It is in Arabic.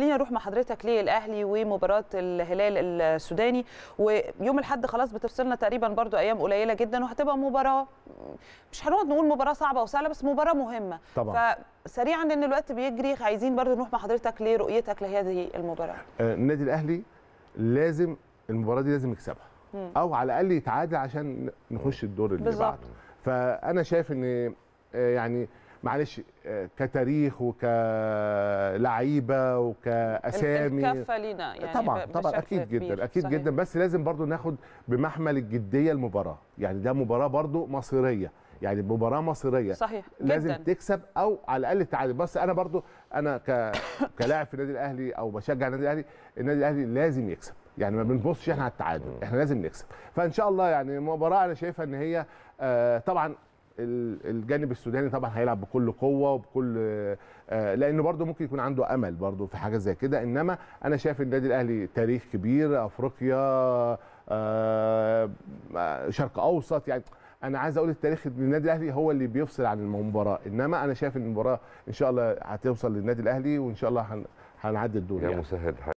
خليني اروح مع حضرتك للاهلي ومباراه الهلال السوداني ويوم الاحد خلاص بتفصلنا تقريبا برضو ايام قليله جدا وهتبقى مباراه مش هنقعد نقول مباراه صعبه وسهله بس مباراه مهمه طبعا فسريعا لان الوقت بيجري عايزين برضو نروح مع حضرتك لرؤيتك لهذه المباراه آه، النادي الاهلي لازم المباراه دي لازم يكسبها او على الاقل يتعادل عشان نخش الدور اللي بعده فانا شايف ان آه، يعني معلش آه، كتاريخ وكلعيبه وكاسامي الكفه لنا يعني طبعا طبعا اكيد جدا اكيد صحيح. جدا بس لازم برضو ناخد بمحمل الجديه المباراه يعني ده مباراه برضو مصيريه يعني مباراه مصيريه صحيح لازم جداً. تكسب او على الاقل تعادل بس انا برضو انا ك... كلاعب في النادي الاهلي او بشجع النادي الاهلي النادي الاهلي لازم يكسب يعني ما بنبصش احنا على التعادل احنا لازم نكسب فان شاء الله يعني مباراه انا شايفها ان هي آه طبعا الجانب السوداني طبعا هيلعب بكل قوه وبكل آه، لانه برده ممكن يكون عنده امل برده في حاجه زي كده انما انا شايف النادي الاهلي تاريخ كبير افريقيا آه، شرق اوسط يعني انا عايز اقول التاريخ للنادي الاهلي هو اللي بيفصل عن المباراه انما انا شايف ان المباراه ان شاء الله هتوصل للنادي الاهلي وان شاء الله هنعدي الدور يا يعني. مسهل